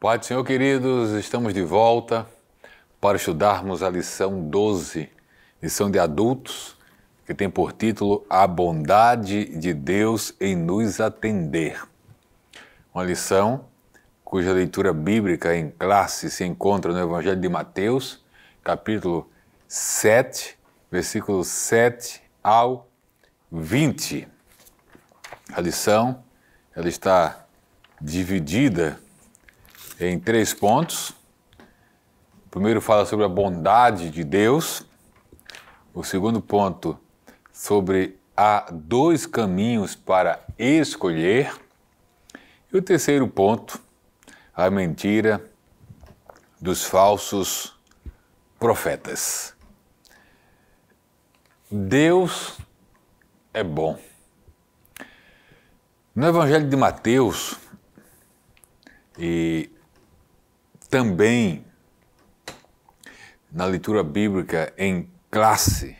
Pai do Senhor, queridos, estamos de volta para estudarmos a lição 12, lição de adultos, que tem por título A Bondade de Deus em Nos Atender. Uma lição cuja leitura bíblica em classe se encontra no Evangelho de Mateus, capítulo 7, versículos 7 ao 20. A lição ela está dividida em três pontos. O primeiro fala sobre a bondade de Deus. O segundo ponto, sobre há dois caminhos para escolher. E o terceiro ponto, a mentira dos falsos profetas. Deus é bom. No Evangelho de Mateus, e também na leitura bíblica em classe,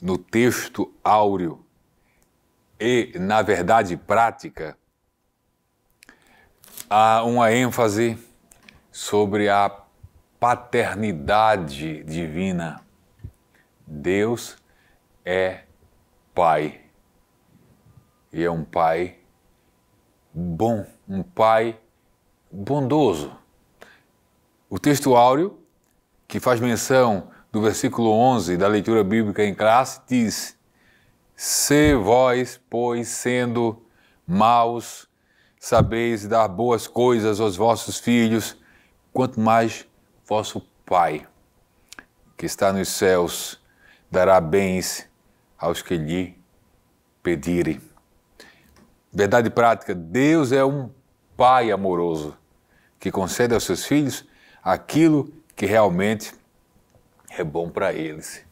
no texto áureo e na verdade prática, há uma ênfase sobre a paternidade divina. Deus é Pai. E é um Pai bom, um Pai bondoso. O texto áureo, que faz menção do versículo 11 da leitura bíblica em classe, diz: Se vós, pois, sendo maus, sabeis dar boas coisas aos vossos filhos, quanto mais vosso Pai, que está nos céus, dará bens aos que lhe pedirem. Verdade prática: Deus é um Pai amoroso que concede aos seus filhos aquilo que realmente é bom para eles.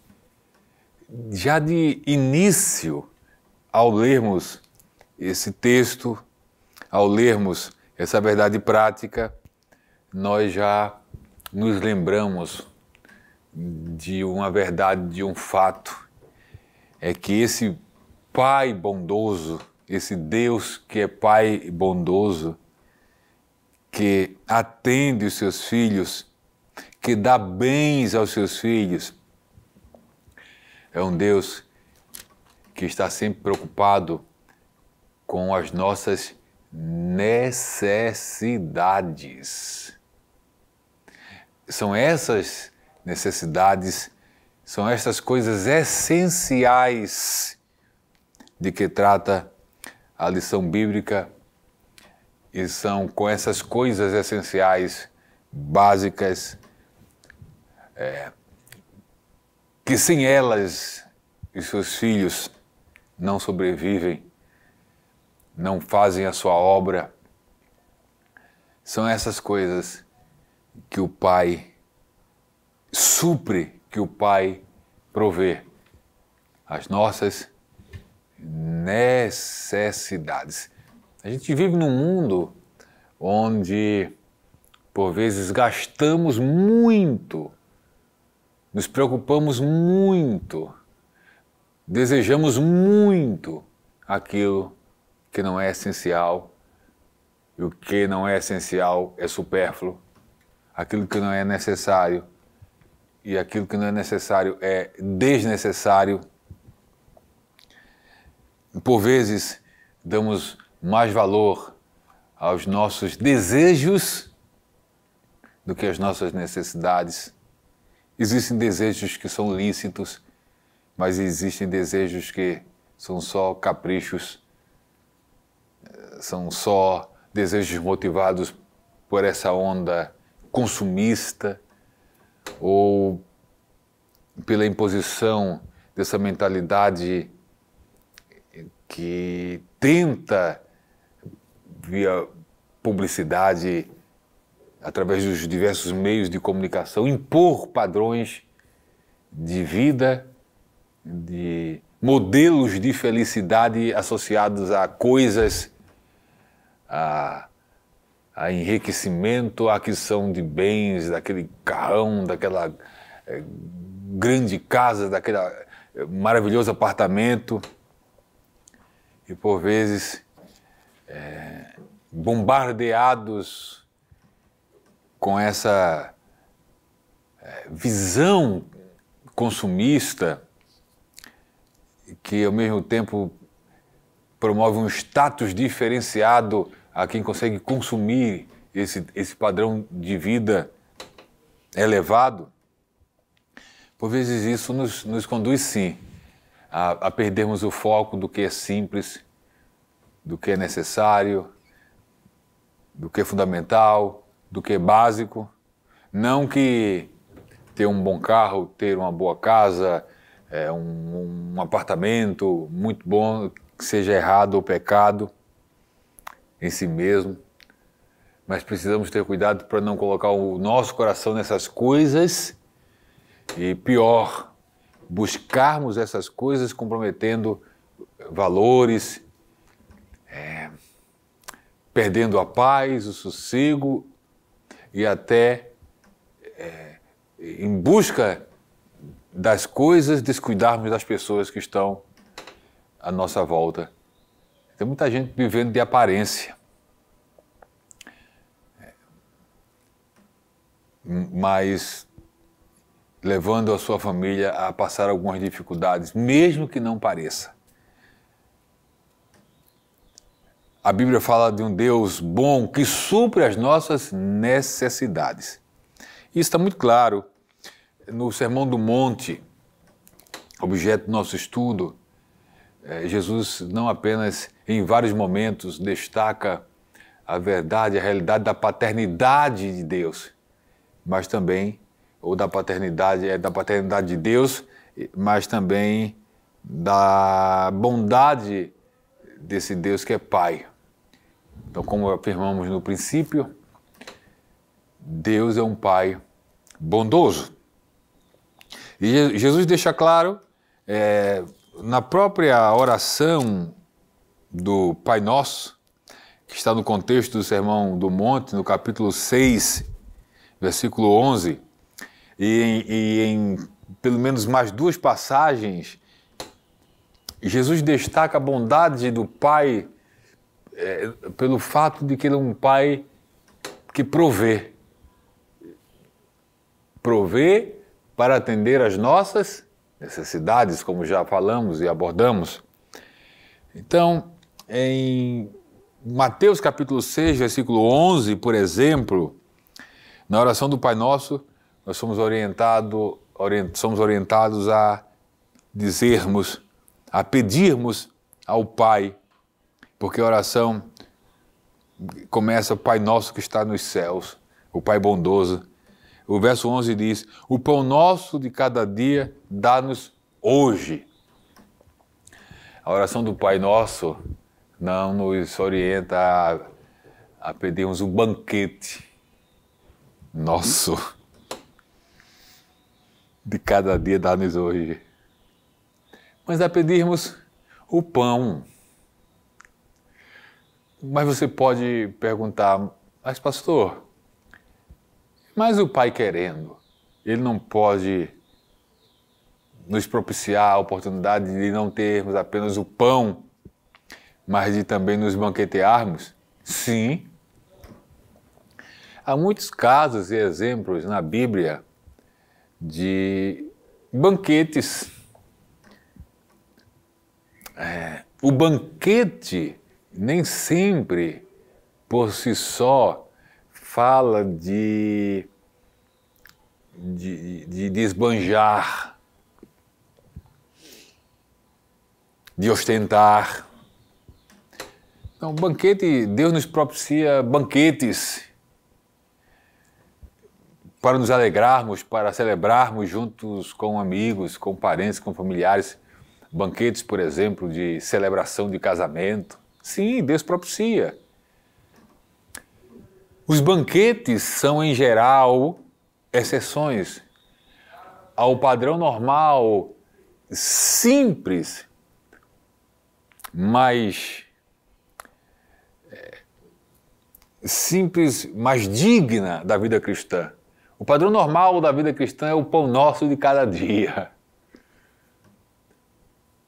Já de início, ao lermos esse texto, ao lermos essa verdade prática, nós já nos lembramos de uma verdade, de um fato, é que esse Pai bondoso, esse Deus que é Pai bondoso, que atende os seus filhos, que dá bens aos seus filhos, é um Deus que está sempre preocupado com as nossas necessidades. São essas necessidades, são estas coisas essenciais de que trata a lição bíblica e são com essas coisas essenciais, básicas, é, que sem elas e seus filhos não sobrevivem, não fazem a sua obra. São essas coisas que o Pai supre, que o Pai provê as nossas necessidades. A gente vive num mundo onde, por vezes, gastamos muito, nos preocupamos muito, desejamos muito aquilo que não é essencial, e o que não é essencial é supérfluo, aquilo que não é necessário, e aquilo que não é necessário é desnecessário. Por vezes, damos mais valor aos nossos desejos do que às nossas necessidades. Existem desejos que são lícitos, mas existem desejos que são só caprichos, são só desejos motivados por essa onda consumista ou pela imposição dessa mentalidade que tenta via publicidade, através dos diversos meios de comunicação, impor padrões de vida, de modelos de felicidade associados a coisas, a, a enriquecimento, a aquisição de bens, daquele carrão, daquela é, grande casa, daquele eh, é, maravilhoso apartamento. E por vezes é, bombardeados com essa é, visão consumista que ao mesmo tempo promove um status diferenciado a quem consegue consumir esse, esse padrão de vida elevado, por vezes isso nos, nos conduz sim a, a perdermos o foco do que é simples do que é necessário, do que é fundamental, do que é básico. Não que ter um bom carro, ter uma boa casa, é, um, um apartamento muito bom, que seja errado ou pecado em si mesmo mas precisamos ter cuidado para não colocar o nosso coração nessas coisas e, pior, buscarmos essas coisas comprometendo valores, é, perdendo a paz, o sossego e até é, em busca das coisas, descuidarmos das pessoas que estão à nossa volta. Tem muita gente vivendo de aparência. É, mas levando a sua família a passar algumas dificuldades, mesmo que não pareça. A Bíblia fala de um Deus bom que supre as nossas necessidades. Isso está muito claro no Sermão do Monte, objeto do nosso estudo. É, Jesus não apenas em vários momentos destaca a verdade, a realidade da paternidade de Deus, mas também ou da paternidade é da paternidade de Deus, mas também da bondade desse Deus que é Pai. Então, como afirmamos no princípio, Deus é um Pai bondoso. E Jesus deixa claro, é, na própria oração do Pai Nosso, que está no contexto do Sermão do Monte, no capítulo 6, versículo 11, e em, e em pelo menos mais duas passagens, Jesus destaca a bondade do Pai é, pelo fato de que ele é um pai que provê. Provê para atender as nossas necessidades, como já falamos e abordamos. Então, em Mateus capítulo 6, versículo 11, por exemplo, na oração do Pai Nosso, nós somos, orientado, orient, somos orientados a dizermos, a pedirmos ao Pai porque a oração começa: Pai nosso que está nos céus, o Pai bondoso. O verso 11 diz: O pão nosso de cada dia dá-nos hoje. A oração do Pai Nosso não nos orienta a, a pedirmos um banquete nosso de cada dia dá-nos hoje, mas a pedirmos o pão mas você pode perguntar, mas pastor, mas o Pai querendo, ele não pode nos propiciar a oportunidade de não termos apenas o pão, mas de também nos banquetearmos? Sim. Há muitos casos e exemplos na Bíblia de banquetes. É, o banquete nem sempre por si só fala de, de, de desbanjar, de ostentar. Então, banquete, Deus nos propicia banquetes para nos alegrarmos, para celebrarmos juntos com amigos, com parentes, com familiares. Banquetes, por exemplo, de celebração de casamento Sim, Deus propicia. Os banquetes são, em geral, exceções ao padrão normal, simples, mas é, simples, mas digna da vida cristã. O padrão normal da vida cristã é o pão nosso de cada dia.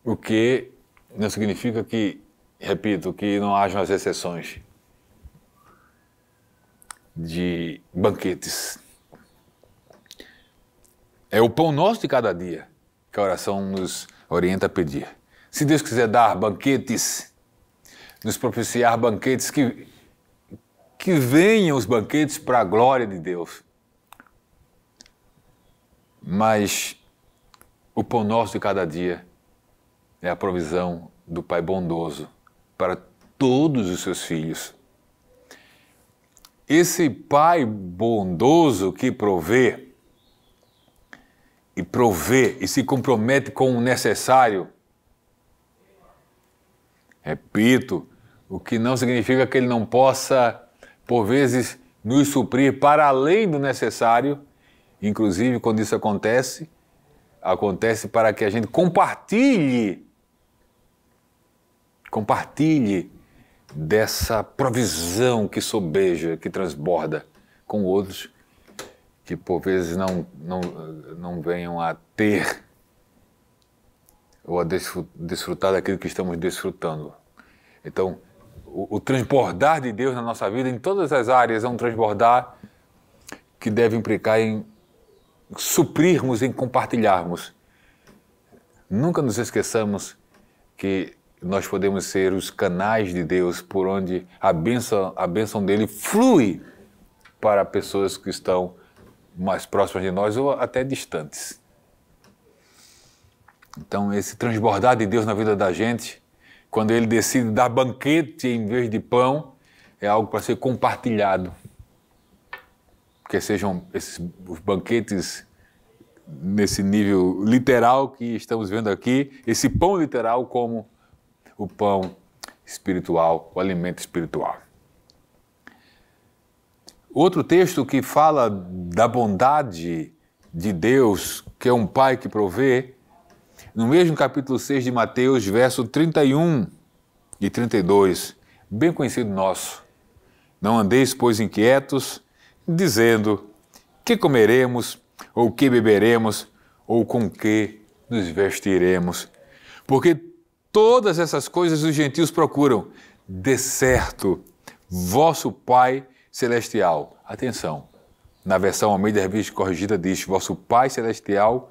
O que não significa que repito, que não hajam as exceções de banquetes. É o pão nosso de cada dia que a oração nos orienta a pedir. Se Deus quiser dar banquetes, nos propiciar banquetes, que, que venham os banquetes para a glória de Deus. Mas o pão nosso de cada dia é a provisão do Pai bondoso para todos os seus filhos. Esse Pai bondoso que provê, e provê e se compromete com o necessário. Repito, o que não significa que ele não possa, por vezes, nos suprir para além do necessário, inclusive quando isso acontece, acontece para que a gente compartilhe Compartilhe dessa provisão que sobeja, que transborda com outros que por vezes não, não, não venham a ter ou a desfrutar daquilo que estamos desfrutando. Então, o, o transbordar de Deus na nossa vida, em todas as áreas, é um transbordar que deve implicar em suprirmos, em compartilharmos. Nunca nos esqueçamos que nós podemos ser os canais de Deus por onde a bênção, a bênção dele flui para pessoas que estão mais próximas de nós ou até distantes. Então, esse transbordar de Deus na vida da gente, quando ele decide dar banquete em vez de pão, é algo para ser compartilhado. Que sejam esses os banquetes nesse nível literal que estamos vendo aqui, esse pão literal como o pão espiritual, o alimento espiritual. Outro texto que fala da bondade de Deus, que é um pai que provê, no mesmo capítulo 6 de Mateus, verso 31 e 32, bem conhecido nosso. Não andeis, pois, inquietos, dizendo: que comeremos, ou que beberemos, ou com que nos vestiremos. Porque Todas essas coisas os gentios procuram. De certo, vosso Pai Celestial. Atenção, na versão Almeida Revista Corrigida diz: Vosso Pai Celestial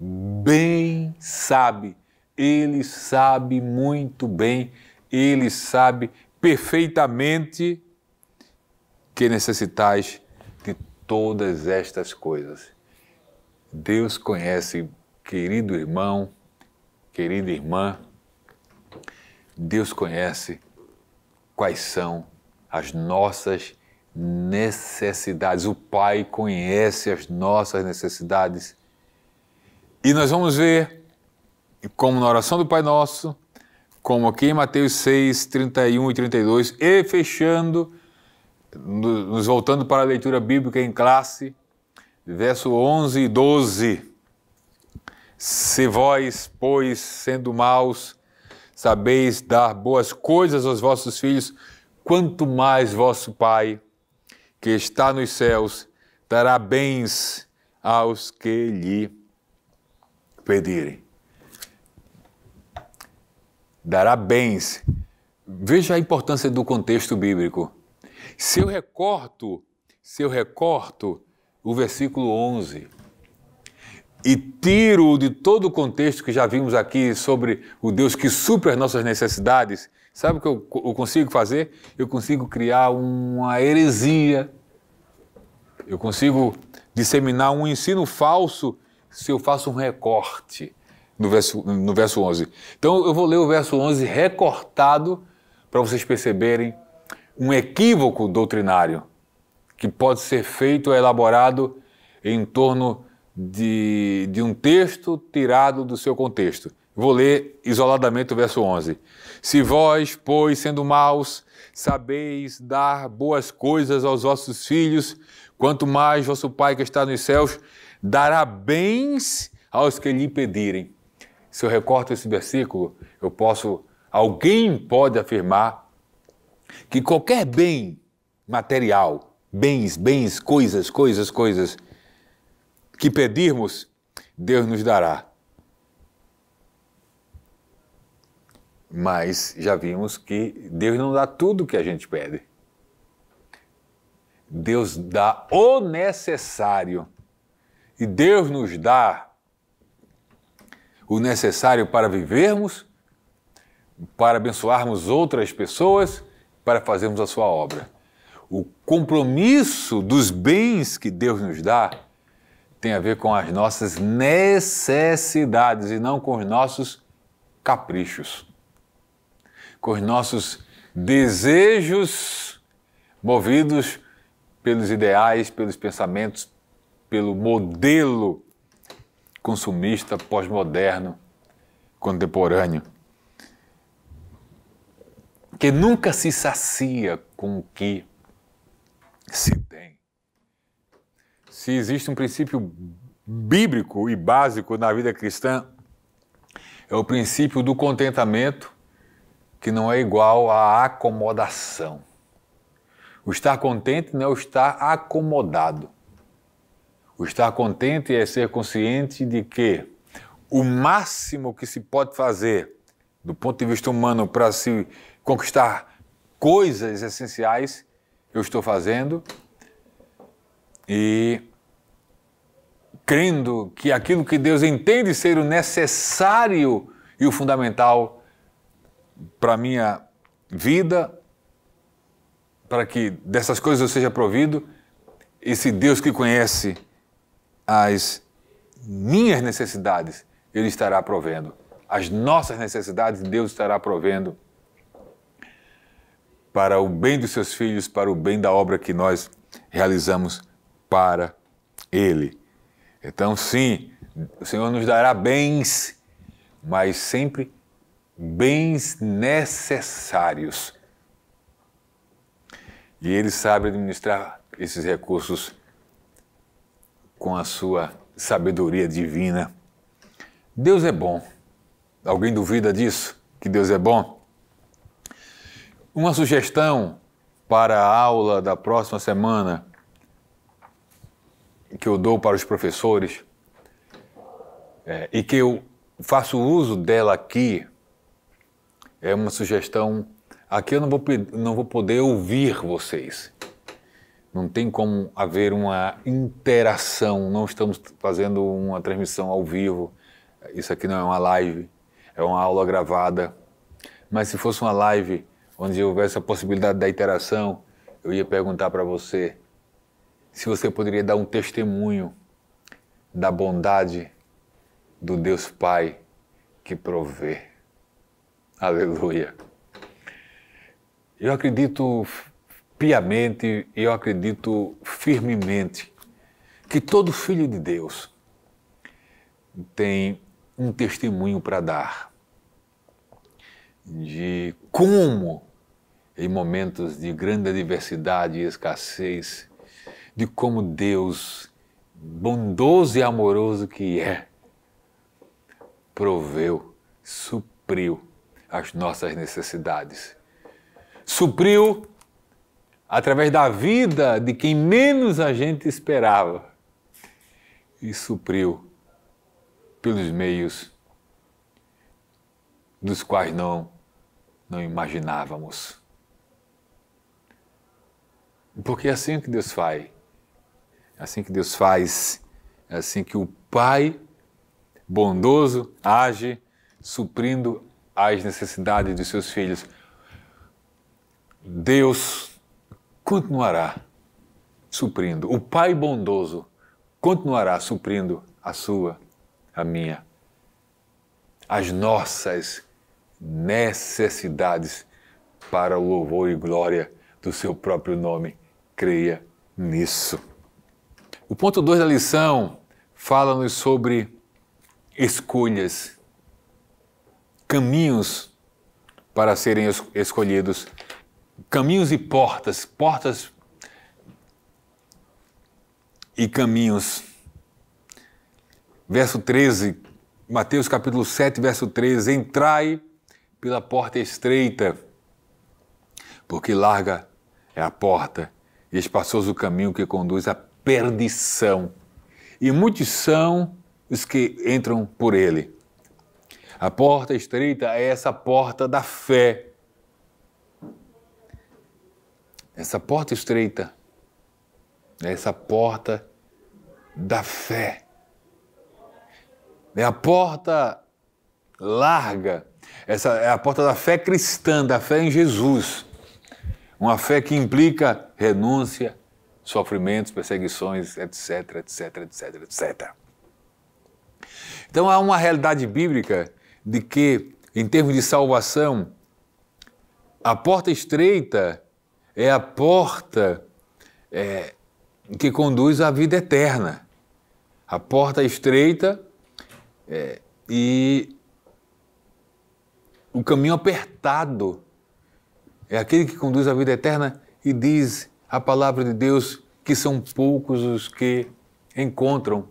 bem sabe, ele sabe muito bem, ele sabe perfeitamente que necessitais de todas estas coisas. Deus conhece, querido irmão, querida irmã, Deus conhece quais são as nossas necessidades. O Pai conhece as nossas necessidades. E nós vamos ver como na oração do Pai Nosso, como aqui em Mateus 6, 31 e 32, e fechando, nos voltando para a leitura bíblica em classe, verso 11 e 12. Se vós, pois, sendo maus, sabeis dar boas coisas aos vossos filhos, quanto mais vosso Pai, que está nos céus, dará bens aos que lhe pedirem. Dará bens. Veja a importância do contexto bíblico. Se eu recorto, se eu recorto o versículo 11, e tiro de todo o contexto que já vimos aqui sobre o Deus que supera as nossas necessidades, sabe o que eu, eu consigo fazer? Eu consigo criar uma heresia. Eu consigo disseminar um ensino falso se eu faço um recorte no verso, no verso 11. Então eu vou ler o verso 11 recortado para vocês perceberem um equívoco doutrinário que pode ser feito, elaborado em torno de, de um texto tirado do seu contexto. Vou ler isoladamente o verso 11. Se vós, pois, sendo maus, sabeis dar boas coisas aos vossos filhos, quanto mais vosso Pai que está nos céus dará bens aos que lhe pedirem. Se eu recorto esse versículo, eu posso, alguém pode afirmar que qualquer bem material, bens, bens, coisas, coisas, coisas, que pedirmos, Deus nos dará. Mas já vimos que Deus não dá tudo o que a gente pede. Deus dá o necessário. E Deus nos dá o necessário para vivermos, para abençoarmos outras pessoas, para fazermos a sua obra. O compromisso dos bens que Deus nos dá tem a ver com as nossas necessidades e não com os nossos caprichos, com os nossos desejos movidos pelos ideais, pelos pensamentos, pelo modelo consumista pós-moderno contemporâneo, que nunca se sacia com o que se tem se existe um princípio bíblico e básico na vida cristã, é o princípio do contentamento, que não é igual à acomodação. O estar contente não é o estar acomodado. O estar contente é ser consciente de que o máximo que se pode fazer do ponto de vista humano para se conquistar coisas essenciais, eu estou fazendo e crendo que aquilo que Deus entende ser o necessário e o fundamental para a minha vida, para que dessas coisas eu seja provido, esse Deus que conhece as minhas necessidades, Ele estará provendo. As nossas necessidades, Deus estará provendo para o bem dos seus filhos, para o bem da obra que nós realizamos para Ele. Então, sim, o Senhor nos dará bens, mas sempre bens necessários. E Ele sabe administrar esses recursos com a sua sabedoria divina. Deus é bom. Alguém duvida disso? Que Deus é bom? Uma sugestão para a aula da próxima semana que eu dou para os professores é, e que eu faço uso dela aqui é uma sugestão. Aqui eu não vou, não vou poder ouvir vocês. Não tem como haver uma interação. Não estamos fazendo uma transmissão ao vivo. Isso aqui não é uma live, é uma aula gravada. Mas se fosse uma live onde houvesse a possibilidade da interação, eu ia perguntar para você se você poderia dar um testemunho da bondade do Deus Pai que provê. Aleluia. Eu acredito piamente e eu acredito firmemente que todo filho de Deus tem um testemunho para dar de como, em momentos de grande adversidade e escassez, de como Deus, bondoso e amoroso que é, proveu, supriu as nossas necessidades. Supriu através da vida de quem menos a gente esperava e supriu pelos meios dos quais não não imaginávamos. Porque é assim que Deus faz assim que Deus faz, é assim que o Pai bondoso age, suprindo as necessidades de seus filhos. Deus continuará suprindo, o Pai bondoso continuará suprindo a sua, a minha, as nossas necessidades para o louvor e glória do seu próprio nome. Creia nisso. O ponto 2 da lição fala-nos sobre escolhas, caminhos para serem escolhidos, caminhos e portas, portas e caminhos. Verso 13, Mateus capítulo 7, verso 13: Entrai pela porta estreita, porque larga é a porta e espaçoso o caminho que conduz à perdição. E muitos são os que entram por ele. A porta estreita é essa porta da fé. Essa porta estreita é essa porta da fé. É a porta larga, essa é a porta da fé cristã, da fé em Jesus. Uma fé que implica renúncia, sofrimentos, perseguições, etc, etc, etc, etc. Então há uma realidade bíblica de que, em termos de salvação, a porta estreita é a porta é, que conduz à vida eterna. A porta estreita é, e o caminho apertado é aquele que conduz à vida eterna e diz: a palavra de Deus que são poucos os que encontram,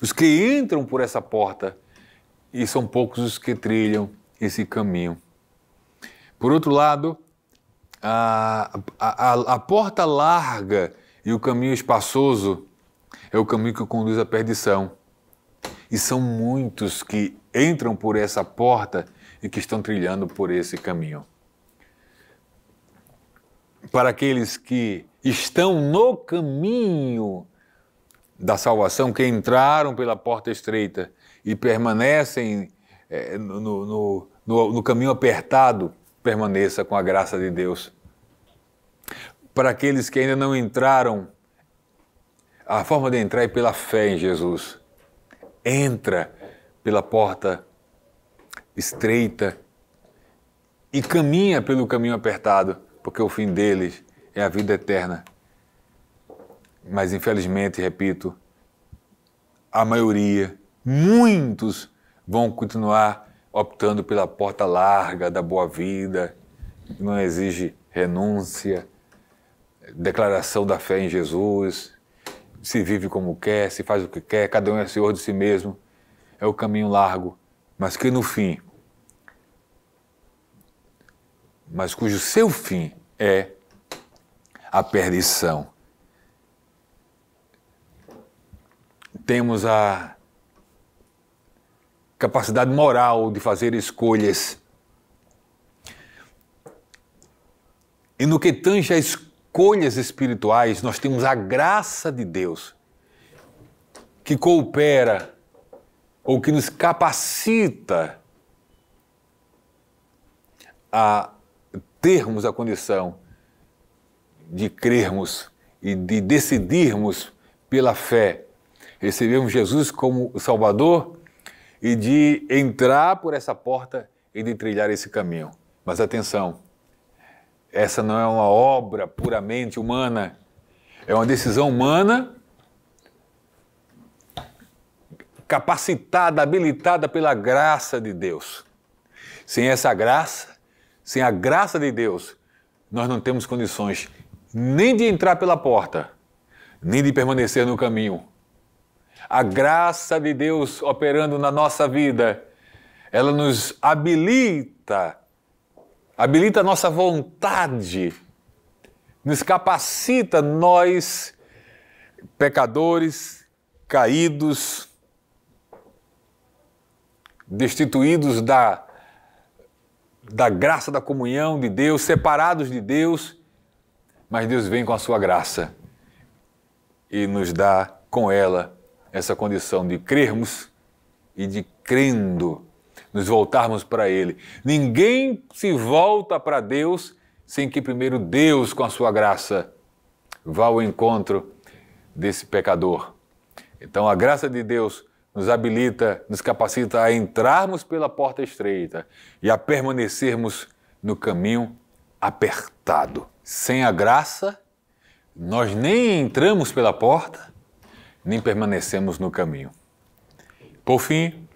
os que entram por essa porta e são poucos os que trilham esse caminho. Por outro lado, a, a, a porta larga e o caminho espaçoso é o caminho que conduz à perdição. E são muitos que entram por essa porta e que estão trilhando por esse caminho para aqueles que estão no caminho da salvação, que entraram pela porta estreita e permanecem é, no, no, no, no caminho apertado, permaneça com a graça de Deus. Para aqueles que ainda não entraram, a forma de entrar é pela fé em Jesus. Entra pela porta estreita e caminha pelo caminho apertado porque o fim deles é a vida eterna. Mas infelizmente, repito, a maioria, muitos, vão continuar optando pela porta larga da boa vida, que não exige renúncia, declaração da fé em Jesus, se vive como quer, se faz o que quer, cada um é senhor de si mesmo. É o caminho largo, mas que no fim mas cujo seu fim é a perdição. Temos a capacidade moral de fazer escolhas. E no que tange a escolhas espirituais, nós temos a graça de Deus que coopera ou que nos capacita a termos a condição de crermos e de decidirmos pela fé recebermos Jesus como o Salvador e de entrar por essa porta e de trilhar esse caminho. Mas atenção, essa não é uma obra puramente humana, é uma decisão humana capacitada, habilitada pela graça de Deus. Sem essa graça, sem a graça de Deus, nós não temos condições nem de entrar pela porta, nem de permanecer no caminho. A graça de Deus operando na nossa vida, ela nos habilita, habilita a nossa vontade, nos capacita, nós, pecadores, caídos, destituídos da da graça da comunhão de Deus, separados de Deus, mas Deus vem com a sua graça e nos dá com ela essa condição de crermos e de crendo, nos voltarmos para Ele. Ninguém se volta para Deus sem que primeiro Deus, com a sua graça, vá ao encontro desse pecador. Então, a graça de Deus nos habilita, nos capacita a entrarmos pela porta estreita e a permanecermos no caminho apertado. Sem a graça, nós nem entramos pela porta, nem permanecemos no caminho. Por fim,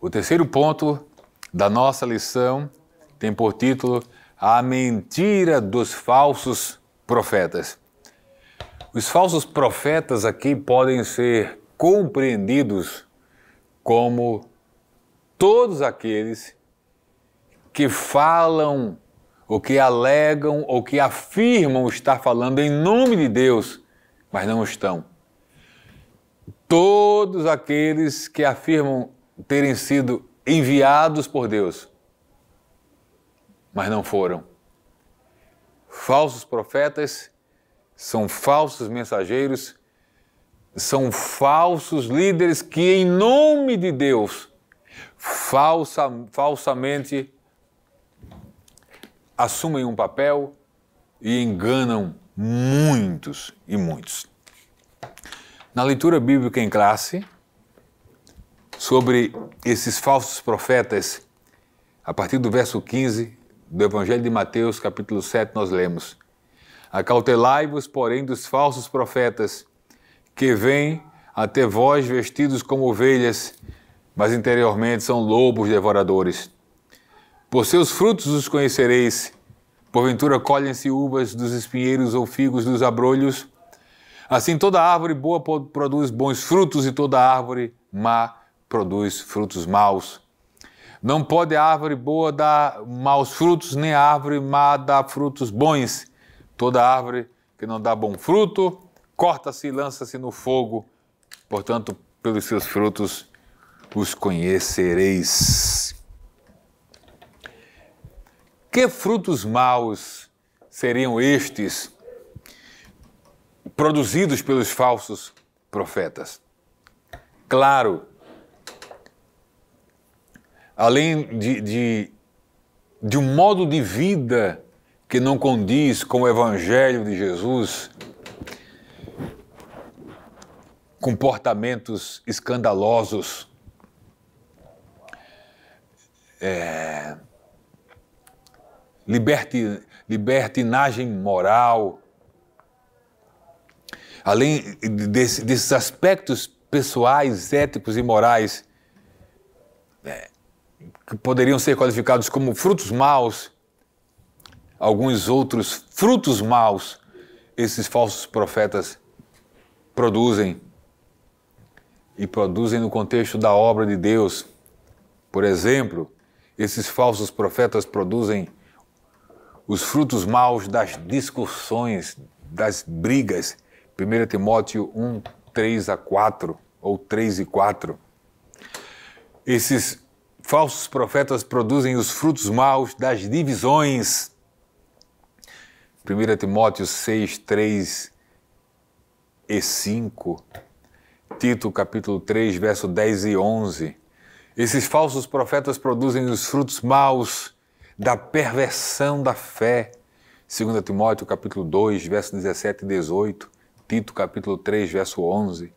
o terceiro ponto da nossa lição tem por título A Mentira dos Falsos Profetas. Os falsos profetas aqui podem ser compreendidos como todos aqueles que falam, ou que alegam, ou que afirmam estar falando em nome de Deus, mas não estão. Todos aqueles que afirmam terem sido enviados por Deus, mas não foram. Falsos profetas são falsos mensageiros são falsos líderes que, em nome de Deus, falsa, falsamente assumem um papel e enganam muitos e muitos. Na leitura bíblica em classe, sobre esses falsos profetas, a partir do verso 15 do Evangelho de Mateus, capítulo 7, nós lemos: Acautelai-vos, porém, dos falsos profetas que vêm até vós vestidos como ovelhas, mas interiormente são lobos devoradores. Por seus frutos os conhecereis. Porventura colhem-se uvas dos espinheiros ou figos dos abrolhos. Assim, toda árvore boa produz bons frutos e toda árvore má produz frutos maus. Não pode a árvore boa dar maus frutos, nem a árvore má dar frutos bons. Toda árvore que não dá bom fruto corta-se e lança-se no fogo. Portanto, pelos seus frutos os conhecereis. Que frutos maus seriam estes produzidos pelos falsos profetas? Claro, além de, de, de um modo de vida que não condiz com o Evangelho de Jesus, comportamentos escandalosos. É, liberti, libertinagem moral. Além desse, desses aspectos pessoais, éticos e morais, é, que poderiam ser qualificados como frutos maus, alguns outros frutos maus esses falsos profetas produzem e produzem no contexto da obra de Deus. Por exemplo, esses falsos profetas produzem os frutos maus das discussões, das brigas. 1 Timóteo 1, 3 a 4, ou 3 e 4. Esses falsos profetas produzem os frutos maus das divisões. 1 Timóteo 6, 3 e 5. Tito capítulo 3, verso 10 e 11. Esses falsos profetas produzem os frutos maus da perversão da fé. 2 Timóteo capítulo 2, verso 17 e 18, Tito capítulo 3, verso 11.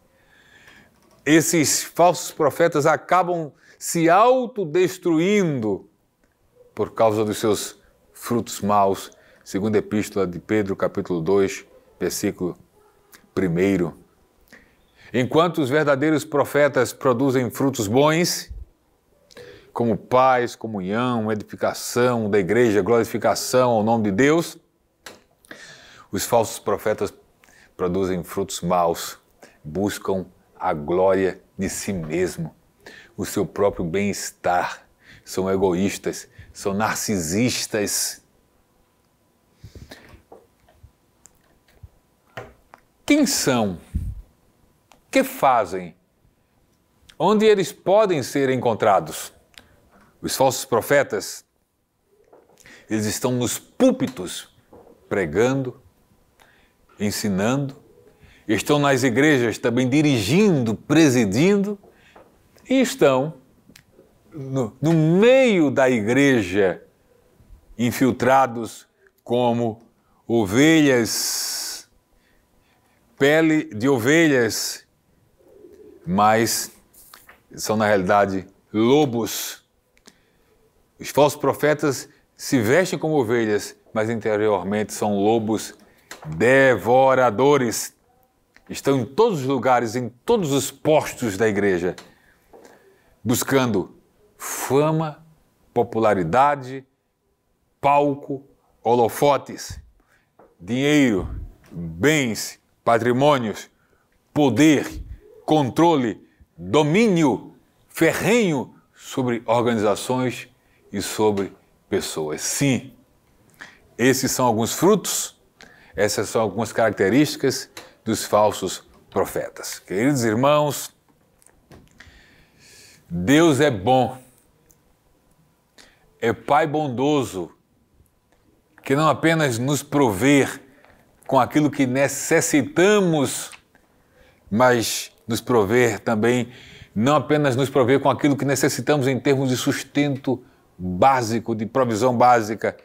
Esses falsos profetas acabam se autodestruindo por causa dos seus frutos maus. Segunda epístola de Pedro capítulo 2, versículo 1. Enquanto os verdadeiros profetas produzem frutos bons, como paz, comunhão, edificação da igreja, glorificação ao nome de Deus, os falsos profetas produzem frutos maus, buscam a glória de si mesmo, o seu próprio bem-estar, são egoístas, são narcisistas. Quem são que fazem? Onde eles podem ser encontrados? Os falsos profetas, eles estão nos púlpitos pregando, ensinando, estão nas igrejas também dirigindo, presidindo e estão no, no meio da igreja infiltrados como ovelhas, pele de ovelhas mas são na realidade lobos. Os falsos profetas se vestem como ovelhas, mas interiormente são lobos devoradores. Estão em todos os lugares, em todos os postos da igreja, buscando fama, popularidade, palco, holofotes, dinheiro, bens, patrimônios, poder, controle, domínio ferrenho sobre organizações e sobre pessoas. Sim, esses são alguns frutos, essas são algumas características dos falsos profetas. Queridos irmãos, Deus é bom, é Pai bondoso, que não apenas nos prover com aquilo que necessitamos, mas nos prover também, não apenas nos prover com aquilo que necessitamos em termos de sustento básico, de provisão básica,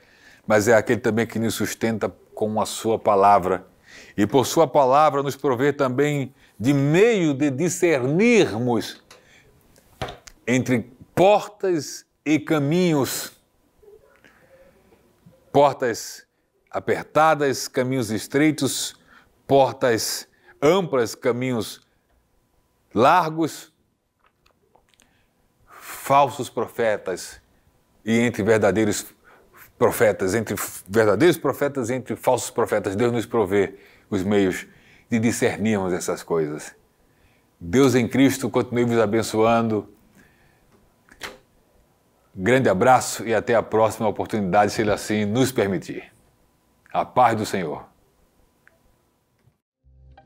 mas é aquele também que nos sustenta com a Sua palavra. E por Sua palavra nos prover também de meio de discernirmos entre portas e caminhos. Portas apertadas, caminhos estreitos, portas amplas, caminhos largos falsos profetas e entre verdadeiros profetas, entre verdadeiros profetas e entre falsos profetas. Deus nos provê os meios de discernirmos essas coisas. Deus em Cristo continue vos abençoando. Grande abraço e até a próxima oportunidade, se Ele assim nos permitir. A paz do Senhor.